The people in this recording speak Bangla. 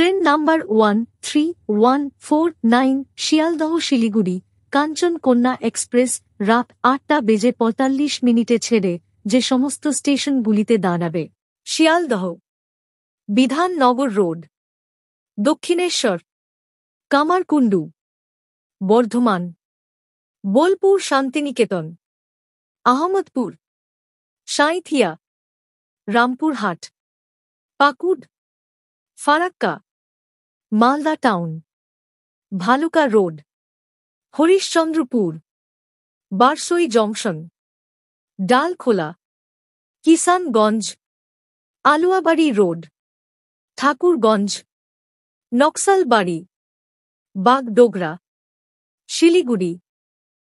train number one three one four nine Sealdah Siliguri Kanchankanya express রাত আটটা বেজে পঁয়তাল্লিশ মিনিটে ছেড়ে যে সমস্ত স্টেশনগুলিতে দাঁড়াবে Sealdah Bidhannagar road Dakshineswar Kamarkundu Bardhaman Bolpur Shantiniketan Ahmadpur Sainthia Rampurhat Pakur Farakka Malda town Bhaluka road Harishchandrapur Barsoi junction Dalkhola Kishanganj Aluabari road Thakurganj Naxalbari Bagdogra Siliguri